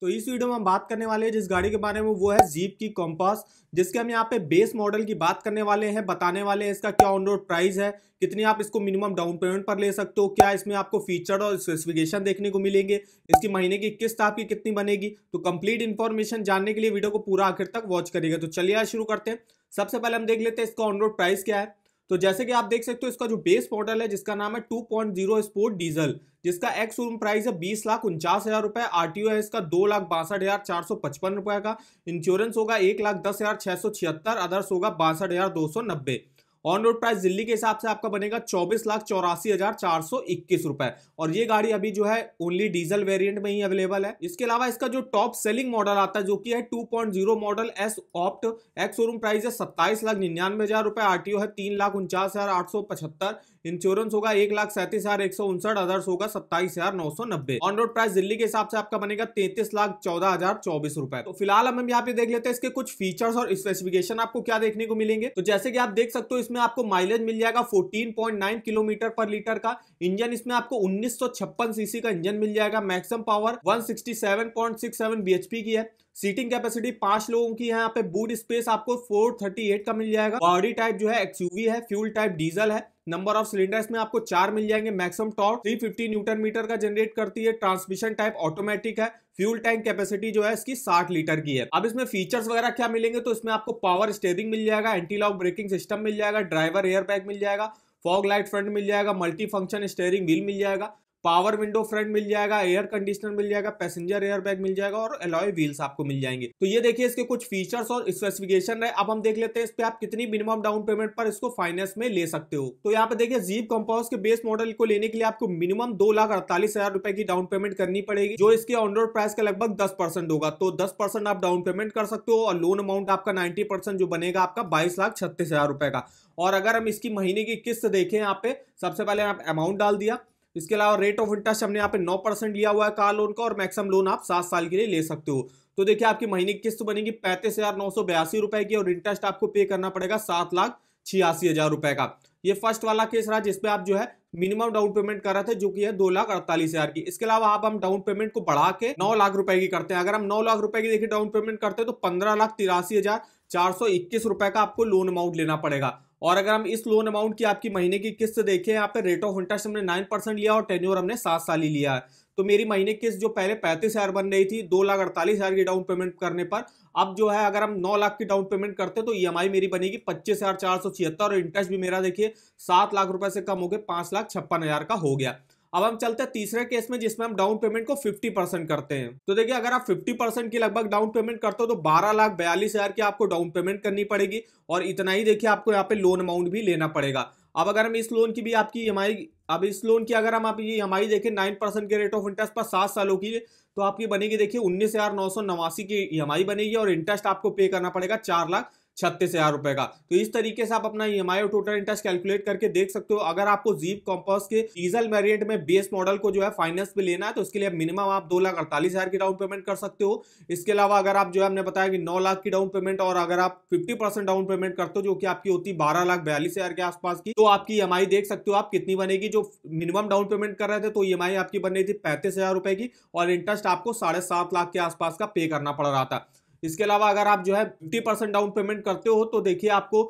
तो इस वीडियो में हम बात करने वाले हैं जिस गाड़ी के बारे में वो है जीप की कॉम्पास जिसके हम यहाँ पे बेस मॉडल की बात करने वाले हैं बताने वाले हैं इसका क्या ऑन रोड प्राइस है कितनी आप इसको मिनिमम डाउन पेमेंट पर ले सकते हो क्या इसमें आपको फीचर और स्पेसिफिकेशन देखने को मिलेंगे इसकी महीने की किस्त आपकी कितनी बनेगी तो कंप्लीट इन्फॉर्मेशन जानने के लिए वीडियो को पूरा आखिर तक वॉच करेगा तो चलिए शुरू करते हैं सबसे पहले हम देख लेते हैं इसका ऑन रोड प्राइस क्या है तो जैसे कि आप देख सकते हो इसका जो बेस मॉडल है जिसका नाम है two point zero sport diesel जिसका एक्स शोरूम प्राइस है बीस लाख उनचास हजार रुपए आरटीओ है इसका दो लाख बासठ हजार चार सौ पचपन रुपए का इंश्योरेंस होगा एक लाख दस हजार छह सौ छिहत्तर अदर्स होगा बासठ हजार दो सौ नब्बे ऑन रोड प्राइस दिल्ली के हिसाब से आपका बनेगा चौबीस लाख चौरासी हजार चार सौ इक्कीस रुपए और ये गाड़ी अभी जो है ओनली डीजल वेरिएंट में ही अवेलेबल है इसके अलावा इसका जो टॉप सेलिंग मॉडल आता है जो कि है two point zero model S opt ex showroom price है सत्ताईस लाख निन्यानवे हजार रुपए आरटीओ है तीन लाख उनचास हजार आठ सौ पचहत्तर इंश्योरेंस होगा एक लाख सैंतीस हजार एक सौ उनसठ अदर्स होगा सत्ताईस हजार नौ सौ नब्बे ऑन रोड प्राइस दिल्ली के हिसाब से आपका बनेगा तैतीस लाख चौदह हजार चौबीस रुपए तो फिलहाल हम यहाँ पे देख लेते हैं इसके कुछ फीचर्स और स्पेसिफिकेशन आपको क्या देखने को मिलेंगे तो जैसे कि आप देख सकते हो इसमें आपको माइलेज मिल जाएगा 14.9 किलोमीटर पर लीटर का इंजन इसमें आपको 1956 सीसी का इंजन मिल जाएगा मैक्सिमम पावर 167.67 बीएचपी की है सीटिंग कैपेसिटी पांच लोगों की है यहाँ पे बूट स्पेस आपको 438 का मिल जाएगा बॉडी टाइप जो है एक्सयूवी है फ्यूल टाइप डीजल है नंबर ऑफ सिलेंडर इसमें आपको चार मिल जाएंगे मैक्सिमम टॉर्क 350 न्यूटन मीटर का जनरेट करती है ट्रांसमिशन टाइप ऑटोमेटिक है फ्यूल टैंक कैपेसिटी जो है इसकी 60 लीटर की है अब इसमें फीचर्स वगैरह क्या मिलेंगे तो इसमें आपको पावर स्टेयरिंग मिल जाएगा एंटी लॉक ब्रेकिंग सिस्टम मिल जाएगा ड्राइवर एयर मिल जाएगा फॉग लाइट फ्रंट मिल जाएगा मल्टी फंक्शन स्टेयरिंग व्हील मिल जाएगा पावर विंडो फ्रंट मिल जाएगा एयर कंडीशनर मिल जाएगा पैसेंजर एयर बैग मिल जाएगा और एलॉय व्हील्स आपको मिल जाएंगे तो ये देखिए इसके कुछ फीचर्स और स्पेसिफिकेशन है अब हम देख लेते हैं इस पे आप कितनी मिनिमम डाउन पेमेंट पर इसको फाइनेंस में ले सकते हो तो यहाँ पे देखिए जीप कम्पोज के बेस मॉडल को लेने के लिए आपको मिनिमम दो लाख अड़तालीस हजार रुपए की डाउन पेमेंट करनी पड़ेगी जो इसके ऑनरोड प्राइस का लगभग दस परसेंट होगा तो दस परसेंट आप डाउन पेमेंट कर सकते हो और लोन अमाउंट आपका नाइन्टी परसेंट जो बनेगा आपका बाईस लाख छत्तीस हजार रुपए का और अगर हम इसकी महीने की किस्त देखें यहाँ पे सबसे पहले आप अमाउंट डाल दिया इसके अलावा रेट ऑफ इंटरेस्ट हमने यहाँ पे नौ परसेंट लिया हुआ है कार लोन का और मैक्सिमम लोन आप सात साल के लिए ले सकते हो तो देखिए आपकी महीने की किस्त बनेगी पैंतीस हजार नौ सौ बयासी रुपए की और इंटरेस्ट आपको पे करना पड़ेगा सात लाख छियासी हजार रुपए का ये फर्स्ट वाला केस रहा जिसपे आप जो है मिनिमम डाउन पेमेंट कर रहे थे जो कि है दो लाख अड़तालीस हजार की इसके अलावा आप हम डाउन पेमेंट को बढ़ा के नौ लाख रुपए की करते हैं अगर हम नौ लाख रुपए की देखिए डाउन पेमेंट करते हैं तो पंद्रह लाख तिरासी हजार चार सौ इक्कीस रुपए का आपको लोन अमाउंट लेना पड़ेगा और अगर हम इस लोन अमाउंट की आपकी महीने की किस्त देखें यहाँ पे रेट ऑफ इंटरेस्ट हमने नाइन परसेंट लिया और टेन्योर हमने सात साल ही लिया है तो मेरी महीने की किस्त जो पहले पैंतीस हज़ार बन रही थी दो लाख अड़तालीस हज़ार की डाउन पेमेंट करने पर अब जो है अगर हम नौ लाख की डाउन पेमेंट करते तो ई e मेरी बनेगी पच्चीस हज़ार चार सौ छिहत्तर और इंटरेस्ट भी मेरा देखिए सात लाख रुपये से कम हो गए पाँच लाख छप्पन हज़ार का हो गया अब हम चलते हैं तीसरे केस में जिसमें हम डाउन पेमेंट को 50 परसेंट करते हैं तो देखिए अगर आप 50 परसेंट की लगभग डाउन पेमेंट करते हो तो बारह लाख बयालीस हजार की आपको डाउन पेमेंट करनी पड़ेगी और इतना ही देखिए आपको यहाँ पे लोन अमाउंट भी लेना पड़ेगा अब अगर हम इस लोन की भी आपकी ई e अब इस लोन की अगर हम आप ये ई देखें नाइन परसेंट के रेट ऑफ इंटरेस्ट पर सात सालों की तो आपकी बनेगी देखिए उन्नीस हजार नौ सौ नवासी की ई e बनेगी और इंटरेस्ट आपको पे करना पड़ेगा चार लाख छत्तीस हजार रुपए का तो इस तरीके से आप अपना ई एम आई और टोटल इंटरेस्ट कैलकुलेट करके देख सकते हो अगर आपको जीप कॉम्पस के डीजल वेरियंट में बेस मॉडल को जो है फाइनेंस पे लेना है तो इसके लिए मिनिमम आप दो लाख अड़तालीस हजार की डाउन पेमेंट कर सकते हो इसके अलावा अगर आप जो है हमने बताया कि नौ लाख की डाउन पेमेंट और अगर आप फिफ्टी परसेंट डाउन पेमेंट करते हो जो कि आपकी होती है बारह लाख बयालीस हजार के आसपास की तो आपकी ई e देख सकते हो आप कितनी बनेगी जो मिनिमम डाउन पेमेंट कर रहे थे तो ई e आपकी बन रही थी पैंतीस हजार रुपए की और इंटरेस्ट आपको साढ़े सात लाख के आसपास का पे करना पड़ रहा था इसके अलावा अगर आप जो है फिफ्टी परसेंट डाउन पेमेंट करते हो तो देखिए आपको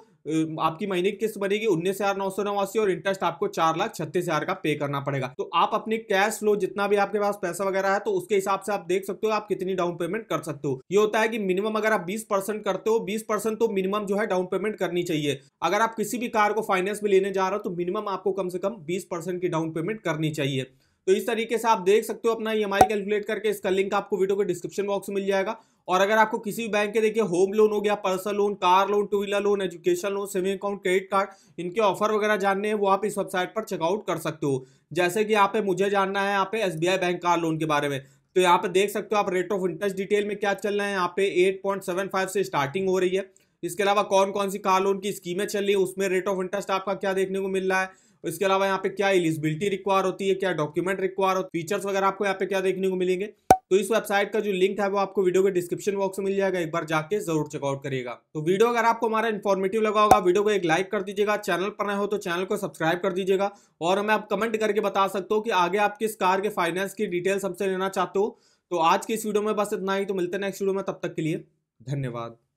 आपकी महीने की किस्त बनेगी उन्नीस हजार नौ सौ नवासी और इंटरेस्ट आपको चार लाख छत्तीस हजार का पे करना पड़ेगा तो आप अपने कैश फ्लो जितना भी आपके पास पैसा वगैरह है तो उसके हिसाब से आप देख सकते हो आप कितनी डाउन पेमेंट कर सकते हो ये होता है कि मिनिमम अगर आप बीस परसेंट करते हो बीस परसेंट तो मिनिमम जो है डाउन पेमेंट करनी चाहिए अगर आप किसी भी कार को फाइनेंस में लेने जा रहे हो तो मिनिमम आपको कम से कम बीस परसेंट की डाउन पेमेंट करनी चाहिए तो इस तरीके से आप देख सकते हो अपना ई e कैलकुलेट करके इसका लिंक आपको वीडियो के डिस्क्रिप्शन बॉक्स में मिल जाएगा और अगर आपको किसी भी बैंक के देखिए होम लोन हो गया personal loan car loan two wheeler loan education loan saving account credit card इनके ऑफर वगैरह जानने हैं वो आप इस वेबसाइट पर चेकआउट कर सकते हो जैसे कि यहाँ पे मुझे जानना है यहाँ पे एस बैंक कार लोन के बारे में तो यहाँ पे देख सकते हो आप रेट ऑफ इंटरेस्ट डिटेल में क्या चल रहा है यहाँ पे एट पॉइंट सेवन फाइव से स्टार्टिंग हो रही है इसके अलावा कौन कौन सी कार लोन की स्कीमें चल रही है उसमें रेट ऑफ इंटरेस्ट आपका क्या देखने को मिल रहा है इसके अलावा यहाँ पे क्या एलिजिबिलिटी रिक्वायर होती है क्या डॉक्यूमेंट रिक्वायर होती फीचर्स वगैरह आपको यहाँ पे क्या देखने को मिलेंगे तो इस वेबसाइट का जो लिंक है वो आपको वीडियो के डिस्क्रिप्शन बॉक्स में मिल जाएगा एक बार जाके जरूर चेकआउट करिएगा तो वीडियो अगर आपको हमारा इन्फॉर्मेटिव लगा होगा वीडियो को एक लाइक कर दीजिएगा चैनल पर नए हो तो चैनल को सब्सक्राइब कर दीजिएगा और हमें आप कमेंट करके बता सकते हो कि आगे आप किस कार के फाइनेंस की डिटेल्स हमसे लेना चाहते हो तो आज की इस वीडियो में बस इतना ही तो मिलते हैं नेक्स्ट वीडियो में तब तक के लिए धन्यवाद